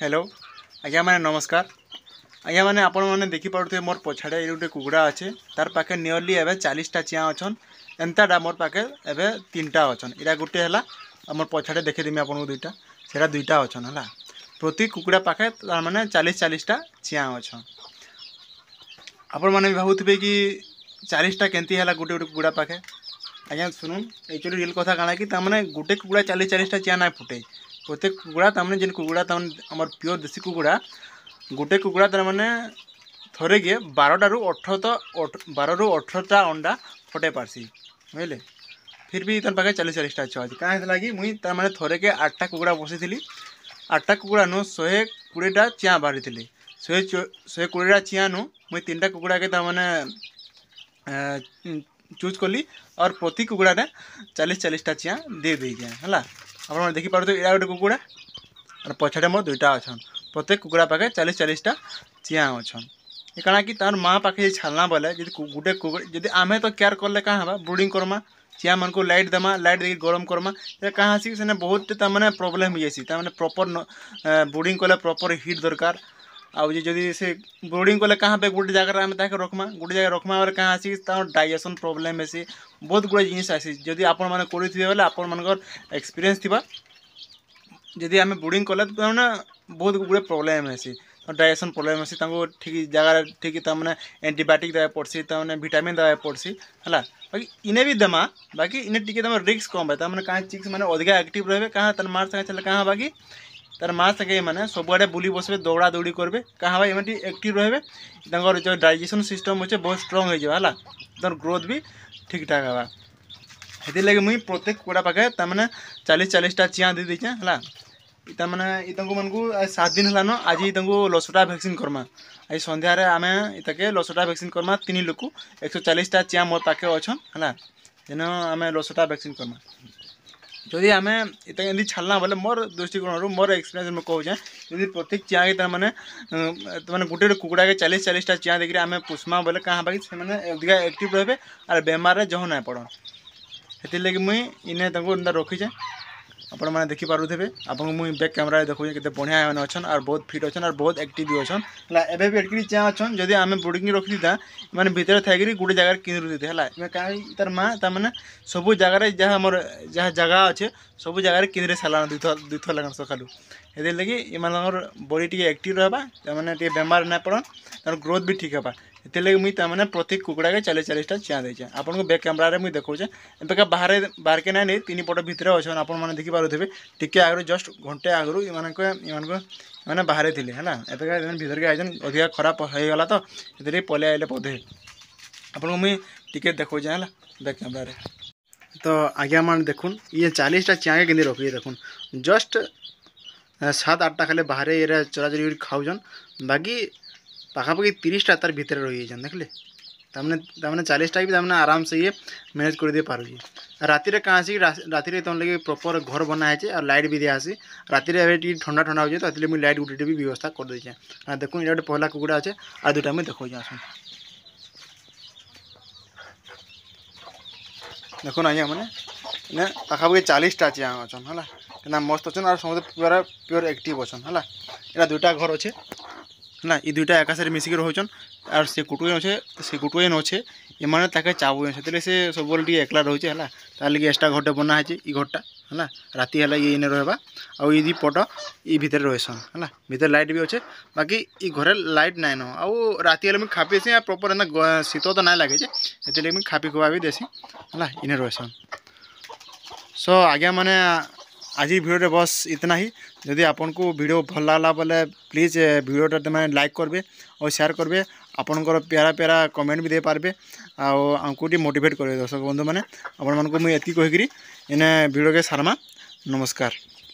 hello ଆଜ୍ଞାମାନେ ନମସ୍କାର ଆଜ୍ଞାମାନେ ଆପଣମାନେ ଦେଖିପାରୁଥିବେ ମୋର ପଛାଡ଼େ ଏଇ ଗୋଟେ କୁକୁଡ଼ା ଅଛେ ତାର୍ ପାଖେ ନିୟରଲି ଏବେ ଚାଳିଶଟା ଚିଆଁ ଅଛନ୍ ଏନ୍ତାଟା ମୋର ପାଖେ ଏବେ ତିନିଟା ଅଛନ୍ ଏଇଟା ଗୋଟିଏ ହେଲା ଆଉ ମୋର ପଛାଡ଼େ ଦେଖେଇଦେମି ଆପଣଙ୍କୁ ଦୁଇଟା ସେଇଟା ଦୁଇଟା ଅଛନ୍ ହେଲା ପ୍ରତି କୁକୁଡ଼ା ପାଖେ ତାମାନେ ଚାଳିଶ ଚାଳିଶଟା ଚିଆଁ ଅଛନ୍ ଆପଣମାନେ ବି ଭାବୁଥିବେ କି ଚାଳିଶଟା କେମିତି ହେଲା ଗୋଟେ ଗୋଟେ କୁକୁଡ଼ା ପାଖେ ଆଜ୍ଞା ଶୁଣୁନ୍ ଏକ୍ଚୁଆଲି ରିଲ୍ କଥା କାଣା କି ତାମାନେ ଗୋଟେ କୁକୁଡ଼ା ଚାଳିଶ ଚାଳିଶଟା ଚିଆଁ ନାଇଁ ଫୁଟେ प्रत्येक कुकुड़ा तमें जिन कुकुड़ा तमें प्योर देशी कुकुड़ा गोटे कुकुड़ा तार मैंने थे बारटा रु अठर तो बार रु अठरटा अंडा फटे पार्सी बुझे फिर भी तक चालीस चालीसटा छुआ अच्छे कहीं लगे मुई तार मैंने थे आठटा कुकुड़ा बसी थी आठटा कुकुड़ा नु शहे कोड़ेटा चिं बाहरी थी शहे शहे कोड़ेटा चिं नु मुई तीन टा कुकुड़ा के तारे चूज कली और प्रति कुकुड़ा चालीस चालीसटा चिं दे दे है আপনার দেখিপারুথে এটা গোটে কুকুড়া আর পছাটে মোর দুইটা অছন প্রত্যেক কুকুড়া পাখে চালিশ চালিশটা চিয়া অছন କାଣା କି ତାର୍ ମା' ପାଖେ ଛାଡ଼୍ଲା ବେଲେ ଯଦି ଗୁଟେ କୁକୁଡ଼ା ଯଦି ଆମେ ତ କେୟାର କଲେ କାଁ ହେବା ବ୍ରୁଡ଼ିଂ କର୍ମା ଚିଆମାନଙ୍କୁ ଲାଇଟ୍ ଦେମା ଲାଇଟ୍ ଦେଇକି ଗରମ କର୍ମା ସେ କାଁ ହେସି ସେନେ ବହୁତଟେ ତାମାନେ ପ୍ରୋବ୍ଲେମ୍ ହେଇଯାଇସି ତାମାନେ ପ୍ରପର୍ ବ୍ରୁଡ଼ିଂ କଲେ ପ୍ରପର୍ ହିଟ୍ ଦରକାର आज जदि से ब्रोडिंग कले कह गोटे जगार आम रखमा गोटे जगह रखमा और कहाँ आसी डाइजेसन प्रोब्लेम बेसी बहुत गुड़ा जिनस आसी जदि आपण मैंने एक्सपीरियंस जदि आम ब्रोडिंग कले तो बहुत गुड़े प्रोब्लेम आसी डाइजेसन प्रोब्लेम है ठीक जगह ठीक तमें एंटीबायोटिक देवे पड़सी तमें भिटामिन देवे पड़सी है बाकी इन्हें भी देमा बाकी इन्हें टी तुम रिक्स कम है तमें कहीं चिक्स मैंने अधिक आक्ट रे क्या मार्च कहीं चलते बाकी तार माँ से मैंने सब आड़े बुले बस दौड़ा दौड़ी करेंगे क्या हाँ इमें एक्टिव रोहे जो डाइजेसन सिस्टम हो बहुत स्ट्रंग होगा तर ग्रोथ भी ठीक ठाक हाँ इतने लगे मुई प्रत्येक कूड़ा पाखे तमें चालीस चालीसटा चिया दे दीचे है तमें इतना मानक सात दिन है आज इतना लसटा भैक्सीन करमा आज सन्धार आम इतने लसटा भैक्सीन करमा तीन लोक एक सौ चालीसटा चिया मोर पाखे अच्छे है जेन आम लसटा भैक्सीन करमा যদি আমি এটা ଏମିତି ଛାଡ଼ିଲା ବୋଲେ ମୋର ଦୃଷ୍ଟିକୋଣରୁ ମୋର ଏକ୍ସପିରିଏନ୍ସ ମୁଁ କହୁଛେଁ ଯଦି ପ୍ରତ୍ୟେକ ଚିଆଁକେ ତାମାନେ ତାମାନେ ଗୋଟେ ଗୋଟେ କୁକୁଡ଼ାକେ ଚାଳିଶ ଚାଳିଶଟା ଚିଆଁ ଦେଇକିରି ଆମେ ପୁଷମା ବୋଲେ କାଁ ହେବା କି ସେମାନେ ଅଧିକା ଆକ୍ଟିଭ୍ ରହିବେ ଆର୍ ବେମାରରେ ଜହ ନାଇଁ ପଡ଼ନ୍ ସେଥିର୍ଲାଗି ମୁଇଁ ଇନେ ତାଙ୍କୁ ଏନ୍ତା ରଖିଛେଁ ଆପଣମାନେ ଦେଖିପାରୁଥିବେ ଆପଣଙ୍କୁ ମୁଇଁ ବ୍ୟାକ୍ କ୍ୟାମେରାରେ ଦେଖୁଛେ କେତେ ବଢ଼ିଆ ଏମାନେ ଅଛନ୍ ଆର୍ ବହୁତ ଫିଟ୍ ଅଛନ୍ ଆର୍ ବହୁତ ଆକ୍ଟିଭ୍ ବି ଅଛନ୍ ହେଲା ଏବେ ବି ଏଟକିରି ଚାଁ ଅଛନ୍ ଯଦି ଆମେ ବୋର୍ଡ଼ିଂ ରଖିଥିତା ଏମାନେ ଭିତରେ ଥାଇକିରି ଗୋଟେ ଜାଗାରେ କିଣିରୁଥିତେ ହେଲା କାହିଁ ତାର ମା ତାମାନେ ସବୁ ଜାଗାରେ ଯାହା ଆମର ଯାହା ଜାଗା ଅଛେ ସବୁ ଜାଗାରେ କିଣିରେ ସାରିଲାଣି ଦୁଇଥର ଦୁଇଥର ଲେଖାଁ ସକାଳୁ हेदर लगे ये मान बडी टी एक्ट रहा तेने बेमार ना पड़न तर ग्रोथ भी ठीक हाँ इतने लगे मुझे मैंने प्रत्येक कुकड़ा के चालीस चालीसटा चिंया देचे आप बैक कैमेर में देखे एपेक्षा बाहर बाहर के ना नहीं तीन पट भितर अच्छे आपने देखी पार्थे टी तो, तो आगे जस्ट घंटे आगु इन बाहर थे है भितर के आईन अधिक खराब हो गला तो पलि आइए बोधे आप को मुझे देखे है बैक कैमेर तो आज्ञा मैंने देखु ये चालीसटा चिंया के देख जस्ट হ্যাঁ, সাত আটটা খালে বাহারে এরা চড়াচড়ি করে খাওয়ান বাকি পাখাপাখি তিরিশটা তার ভিতরে রয়ে যান দেখলে তার মানে তার মানে চালিশটা বি তার মানে আরামসে ইয়ে ম্যানেজ করে দিয়ে পারুছি রাতে কাঁ আসি রাতে তোমার লাগে প্রপর ঘর বনা হয়েছে আর লাইট বি দিয়ে আসি রাতে এবার টিকি ঠান্ডা ঠান্ডা হয়েছে তাতে মুই লাইট গুটিটি বি ব্যবস্থা করে দিয়েছি আর দেখুন এটা গোটে পহলা কুকুরা আছে আর দুটা আমি দেখছি আসুন দেখুন আজ্ঞা মানে, মানে পাখাপাখি চালিশটা আছে আসুন হ্যাঁ ନା ମସ୍ତ ଅଛନ୍ ଆର୍ ସମସ୍ତେ ପୁରା ପିଓର ଆକ୍ଟିଭ୍ ଅଛନ୍ ହେଲା ଏଇଟା ଦୁଇଟା ଘର ଅଛେ ହେଲା ଇ ଦୁଇଟା ଆକାଶରେ ମିଶିକି ରହୁଛନ୍ ଆର୍ ସେ କୁଟୁଏନ୍ ଅଛେ ସେ କୁଟୁଏନ୍ ଅଛେ ଏମାନେ ତାକେ ଚାବୁଛନ୍ ସେଥିଲାଗି ସେ ସବୁବେଳେ ଟିକେ ଏକଲା ରହୁଛେ ହେଲା ତାର୍ ଲାଗି ଏକ୍ସଟ୍ରା ଘରଟେ ବନା ହେଇଛେ ଇ ଘରଟା ହେଲା ରାତି ହେଲା ଇଏ ଇନେ ରହିବା ଆଉ ଇ ଦୁଇ ପଟ ଇ ଭିତରେ ରହିସନ୍ ହେଲା ଭିତରେ ଲାଇଟ୍ ବି ଅଛେ ବାକି ଇ ଘରେ ଲାଇଟ୍ ନାଇଁନ ଆଉ ରାତି ହେଲେ ମୁଇଁ ଖାପି ଦେସି ପ୍ରପର୍ ଏନ୍ତା ଶୀତ ତ ନାଇଁ ଲାଗେ ଯେ ସେଥିଲାଗି ମୁଇଁ ଖାପି ଖୁଆ ବି ଦେସି ହେଲା ଇନେ ରହିସନ୍ ସୋ ଆଜ୍ଞା ମାନେ ଆଜି ଭିଡ଼ିଓରେ ବସ୍ ଇତନା ହିଁ ଯଦି ଆପଣଙ୍କୁ ଭିଡ଼ିଓ ଭଲ ଲାଗିଲା ବୋଲେ ପ୍ଲିଜ୍ ଭିଡ଼ିଓଟା ତୁମେ ଲାଇକ୍ କରିବେ ଆଉ ସେୟାର କରିବେ ଆପଣଙ୍କର ପ୍ୟାରା ପ୍ୟାରା କମେଣ୍ଟ ବି ଦେଇପାରିବେ ଆଉ ଆମକୁ ଟିକେ ମୋଟିଭେଟ୍ କରିବେ ଦର୍ଶକ ବନ୍ଧୁମାନେ ଆପଣମାନଙ୍କୁ ମୁଁ ଏତିକି କହିକିରି ଏନେ ଭିଡ଼ିଓକେ ସାରମା ନମସ୍କାର